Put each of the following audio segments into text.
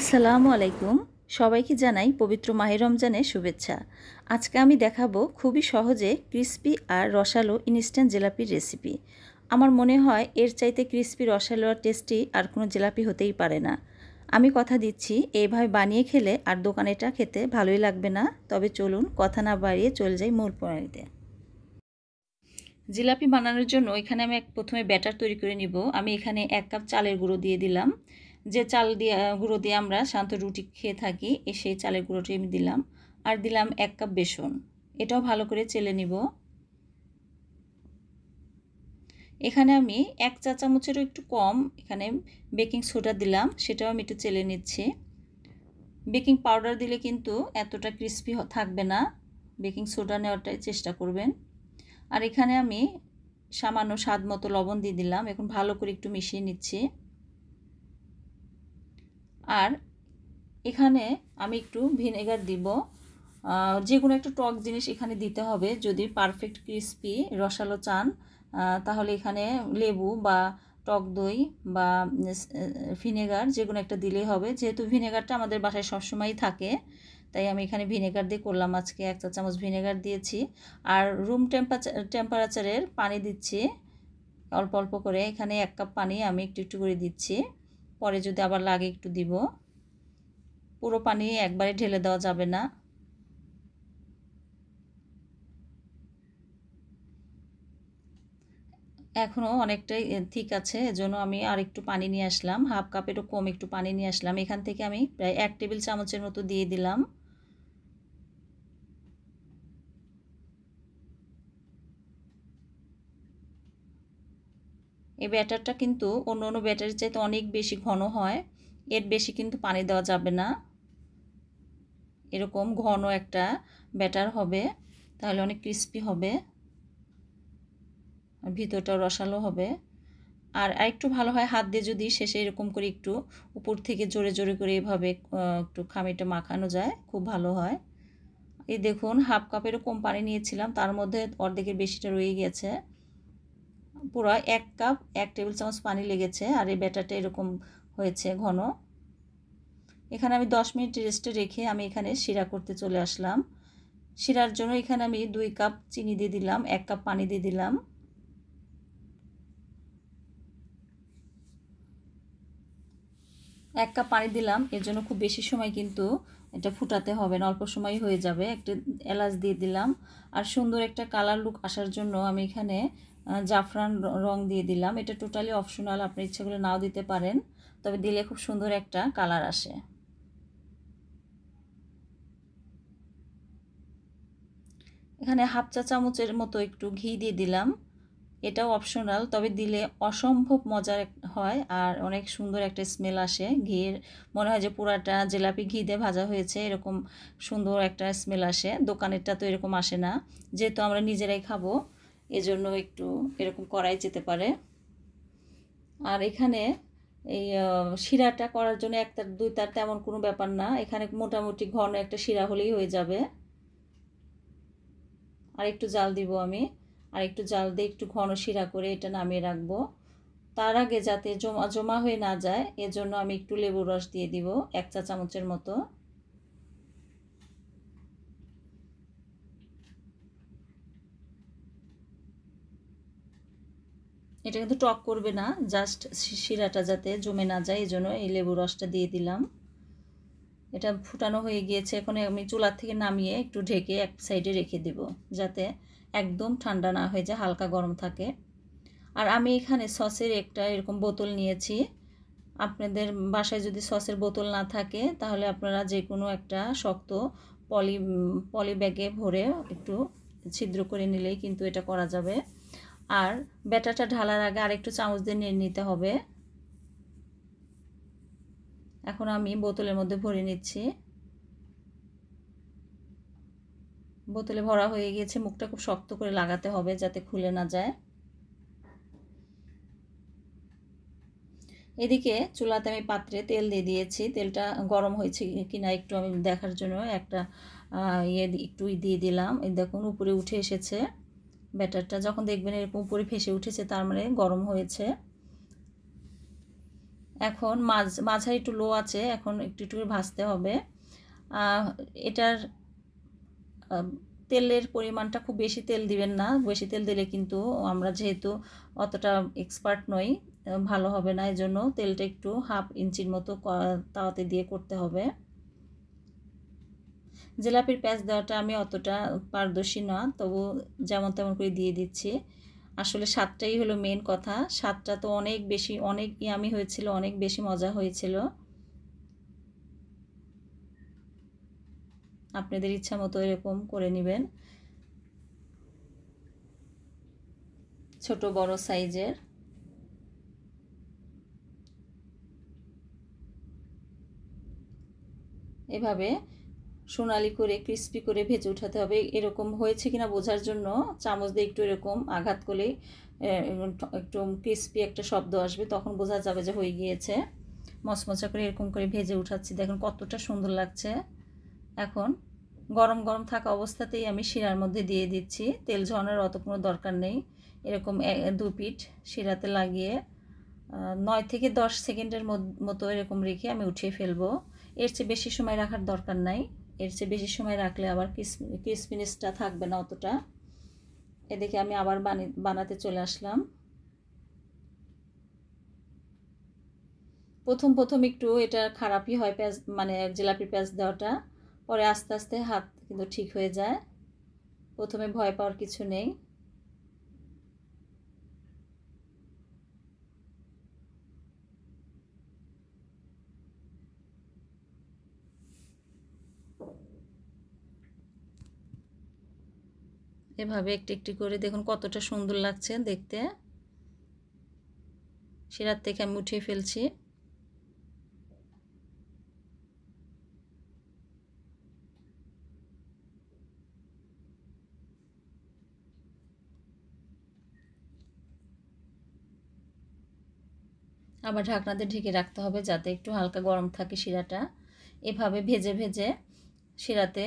আসসালামু আলাইকুম সবাইকে জানাই পবিত্র মাহের রমজানের শুভেচ্ছা আজকে আমি দেখাবো খুবই সহজে ক্রিস্পি আর রসালো ইনস্ট্যান্ট জেলাপির রেসিপি আমার মনে হয় এর চাইতে ক্রিস্পি রসালো আর টেস্টি আর কোনো জেলাপি হতেই পারে না আমি কথা দিচ্ছি এইভাবে বানিয়ে খেলে আর দোকানেটা খেতে ভালোই লাগবে না তবে চলুন কথা না বাড়িয়ে চলে যাই মূল প্রণালীতে জিলাপি বানানোর জন্য এখানে আমি এক প্রথমে ব্যাটার তৈরি করে নিব আমি এখানে এক কাপ চালের গুঁড়ো দিয়ে দিলাম যে চাল দিয়ে গুঁড়ো দিয়ে আমরা শান্ত রুটি খেয়ে থাকি সেই চালের গুঁড়োটি আমি দিলাম আর দিলাম এক কাপ বেসন এটাও ভালো করে চেলে নিব এখানে আমি এক চা চামচেরও একটু কম এখানে বেকিং সোডা দিলাম সেটাও আমি একটু চেলে নিচ্ছি বেকিং পাউডার দিলে কিন্তু এতটা ক্রিস্পি থাকবে না বেকিং সোডা নেওয়াটাই চেষ্টা করবেন আর এখানে আমি সামান্য স্বাদ মতো লবণ দিয়ে দিলাম এখন ভালো করে একটু মিশিয়ে নিচ্ছি আর এখানে আমি একটু ভিনেগার দিব যে কোনো একটা টক জিনিস এখানে দিতে হবে যদি পারফেক্ট ক্রিসপি রসালো চান তাহলে এখানে লেবু বা টক দই বা ভিনেগার যে কোনো একটা দিলেই হবে যেহেতু ভিনেগারটা আমাদের বাসায় সবসময়ই থাকে তাই আমি এখানে ভিনেগার দিয়ে করলাম আজকে এক চা চামচ ভিনেগার দিয়েছি আর রুম টেম্পারেচার টেম্পারেচারের পানি দিচ্ছি অল্প অল্প করে এখানে এক কাপ পানি আমি একটু একটু করে দিচ্ছি পরে যদি আবার লাগে একটু দিব পুরো পানি একবারে ঢেলে দেওয়া যাবে না এখনও অনেকটাই ঠিক আছে এজন্য আমি আর একটু পানি নিয়ে আসলাম হাফ কাপেরও কম একটু পানি নিয়ে আসলাম এখান থেকে আমি প্রায় এক টেবিল চামচের মতো দিয়ে দিলাম এই ব্যাটারটা কিন্তু অন্য অন্য ব্যাটারির চাইতে অনেক বেশি ঘন হয় এর বেশি কিন্তু পানি দেওয়া যাবে না এরকম ঘন একটা ব্যাটার হবে তাহলে অনেক ক্রিস্পি হবে ভিতরটাও রসালো হবে আর একটু ভালো হয় হাত দিয়ে যদি শেষে এরকম করে একটু উপর থেকে জোরে জোরে করে এভাবে একটু খামিটা মাখানো যায় খুব ভালো হয় এই দেখুন হাফ কাপেরও কম পানি নিয়েছিলাম তার মধ্যে অর্ধেকের বেশিটা রয়ে গেছে পুরো এক কাপ এক টেবিল চামচ পানি লেগেছে আর এই ব্যাটারটা এরকম হয়েছে ঘন এখানে আমি দশ মিনিট রেস্টে রেখে আমি এখানে শিরা করতে চলে আসলাম শিরার জন্য এখানে আমি দুই কাপ চিনি দিয়ে দিলাম এক কাপ পানি দিয়ে দিলাম এক কাপ পানি দিলাম এর জন্য খুব বেশি সময় কিন্তু এটা ফুটাতে হবে না অল্প সময় হয়ে যাবে একটা এলাচ দিয়ে দিলাম আর সুন্দর একটা কালার লুক আসার জন্য আমি এখানে জাফরান রং দিয়ে দিলাম এটা টোটালি অপশনাল আপনি ইচ্ছেগুলো নাও দিতে পারেন তবে দিলে খুব সুন্দর একটা কালার আসে এখানে হাফ চা চামচের মতো একটু ঘি দিয়ে দিলাম এটাও অপশনাল তবে দিলে অসম্ভব মজার হয় আর অনেক সুন্দর একটা স্মেল আসে ঘিয়ের মনে হয় যে পুরাটা জেলাপি ঘি দিয়ে ভাজা হয়েছে এরকম সুন্দর একটা স্মেল আসে দোকানেরটা তো এরকম আসে না যেহেতু আমরা নিজেরাই খাবো এজন্য একটু এরকম করাই যেতে পারে আর এখানে এই শিরাটা করার জন্য এক তার দুই তার তেমন কোনো ব্যাপার না এখানে মোটামুটি ঘন একটা শিরা হলেই হয়ে যাবে আর একটু জাল দিব আমি আর একটু জাল দিয়ে একটু ঘন শিরা করে এটা নামিয়ে রাখবো তার আগে যাতে জমা জমা হয়ে না যায় এজন্য আমি একটু লেবুর রস দিয়ে দিব এক চা চামচের মতো এটা কিন্তু টক করবে না জাস্ট শিরাটা যাতে জমে না যায় এই জন্য এই লেবু রসটা দিয়ে দিলাম এটা ফুটানো হয়ে গিয়েছে এখন আমি চুলার থেকে নামিয়ে একটু ঢেকে এক সাইডে রেখে দেব যাতে একদম ঠান্ডা না হয়ে যায় হালকা গরম থাকে আর আমি এখানে সসের একটা এরকম বোতল নিয়েছি আপনাদের বাসায় যদি সসের বোতল না থাকে তাহলে আপনারা যে কোনো একটা শক্ত পলি পলি ব্যাগে ভরে একটু ছিদ্র করে নিলেই কিন্তু এটা করা যাবে আর ব্যাটাটা ঢালার আগে আরেকটু চামচ দিয়ে নিয়ে নিতে হবে এখন আমি বোতলের মধ্যে ভরে নিচ্ছি বোতলে ভরা হয়ে গিয়েছে মুখটা খুব শক্ত করে লাগাতে হবে যাতে খুলে না যায় এদিকে চুলাতে আমি পাত্রে তেল দিয়ে দিয়েছি তেলটা গরম হয়েছে কিনা একটু আমি দেখার জন্য একটা ইয়ে একটু দিয়ে দিলাম দেখুন উপরে উঠে এসেছে ব্যাটারটা যখন দেখবেন এরকম উপরে ফেসে উঠেছে তার মানে গরম হয়েছে এখন মাঝ মাঝারি একটু লো আছে এখন একটু একটু ভাজতে হবে এটার তেলের পরিমাণটা খুব বেশি তেল দিবেন না বেশি তেল দিলে কিন্তু আমরা যেহেতু অতটা এক্সপার্ট নই ভালো হবে না এই জন্য তেলটা একটু হাফ ইঞ্চির মতো তাওয়াতে দিয়ে করতে হবে জেলাপির প্যাঁচ দেওয়াটা আমি অতটা পারদর্শী না তবু যেমন তেমন করে দিয়ে দিচ্ছি আসলে স্বাদটাই হলো মেন কথা সাতটা তো অনেক বেশি অনেক ইয়ামি হয়েছিল অনেক বেশি মজা হয়েছিল আপনাদের ইচ্ছা মতো এরকম করে নেবেন ছোট বড় সাইজের এভাবে সোনালি করে ক্রিস্পি করে ভেজে উঠাতে হবে এরকম হয়েছে কিনা বোঝার জন্য চামচ দিয়ে একটু এরকম আঘাত করলে একটু ক্রিস্পি একটা শব্দ আসবে তখন বোঝা যাবে যে হয়ে গিয়েছে মচমচা করে এরকম করে ভেজে উঠাচ্ছি দেখুন কতটা সুন্দর লাগছে এখন গরম গরম থাকা অবস্থাতেই আমি শিরার মধ্যে দিয়ে দিচ্ছি তেল ঝরানোর অত কোনো দরকার নেই এরকম দু পিঠ শিরাতে লাগিয়ে নয় থেকে দশ সেকেন্ডের মতো এরকম রেখে আমি উঠিয়ে ফেলবো এর চেয়ে বেশি সময় রাখার দরকার নাই এর চেয়ে বেশি সময় রাখলে আবার কিস কিসমিনিসটা থাকবে না অতটা এদিকে আমি আবার বানাতে চলে আসলাম প্রথম প্রথম একটু এটা খারাপই হয় পেঁয়াজ মানে জিলাপি পেঁয়াজ দেওয়াটা পরে আস্তে আস্তে হাত কিন্তু ঠিক হয়ে যায় প্রথমে ভয় পাওয়ার কিছু নেই এভাবে একটি একটি করে দেখুন কতটা সুন্দর লাগছে দেখতে শিরার থেকে আমি উঠিয়ে ফেলছি আবার ঢাকনাতে ঢেকে রাখতে হবে যাতে একটু হালকা গরম থাকে শিরাটা এভাবে ভেজে ভেজে শিরাতে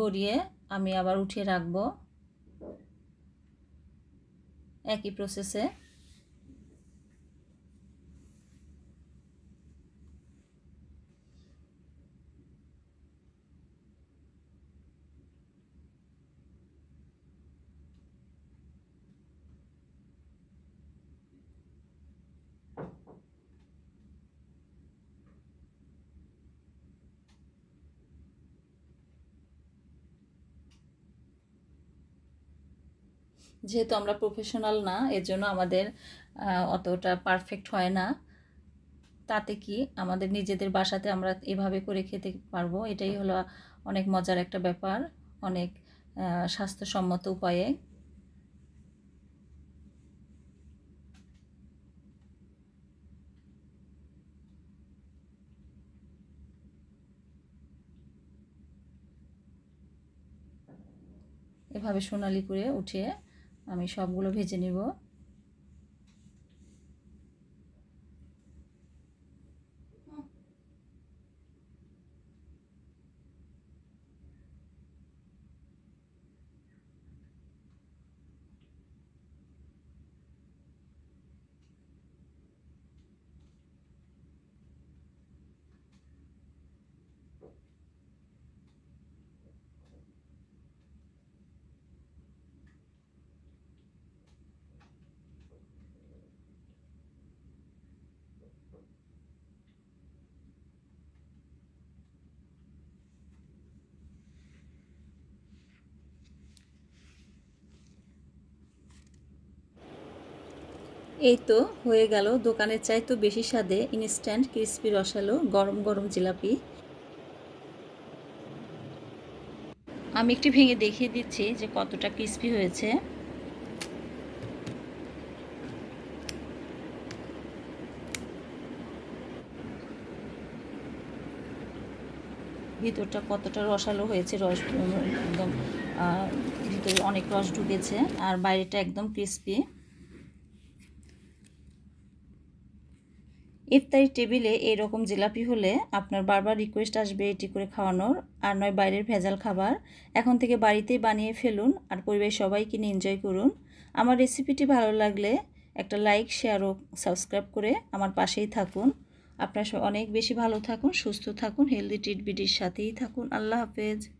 গড়িয়ে আমি আবার উঠিয়ে রাখব একই প্রসেসে যেহেতু আমরা প্রফেশনাল না এর জন্য আমাদের অতটা পারফেক্ট হয় না তাতে কি আমাদের নিজেদের বাসাতে আমরা এভাবে করে খেতে পারবো এটাই হলো অনেক মজার একটা ব্যাপার অনেক স্বাস্থ্যসম্মত উপায়ে এভাবে সোনালি করে উঠিয়ে আমি সবগুলো ভেজে নেব এই তো হয়ে গেল দোকানের তো বেশি স্বাদে ইনস্ট্যান্ট ক্রিস্পি রসালো গরম গরম জিলাপি আমি একটু ভেঙে দেখিয়ে দিচ্ছি যে কতটা ক্রিস্পি হয়েছে ভিতরটা কতটা রসালো হয়েছে রস একদম ভিতরে অনেক রস ঢুকেছে আর বাইরেটা একদম ক্রিস্পি ইফতারি টেবিলে এরকম জিলাপি হলে আপনার বারবার রিকোয়েস্ট আসবে এটি করে খাওয়ানোর আর নয় বাইরের ভেজাল খাবার এখন থেকে বাড়িতেই বানিয়ে ফেলুন আর পরিবারের সবাইকে নিয়ে এনজয় করুন আমার রেসিপিটি ভালো লাগলে একটা লাইক শেয়ার ও সাবস্ক্রাইব করে আমার পাশেই থাকুন আপনারা অনেক বেশি ভালো থাকুন সুস্থ থাকুন হেলদি ট্রিটবিডির সাথেই থাকুন আল্লাহ হাফেজ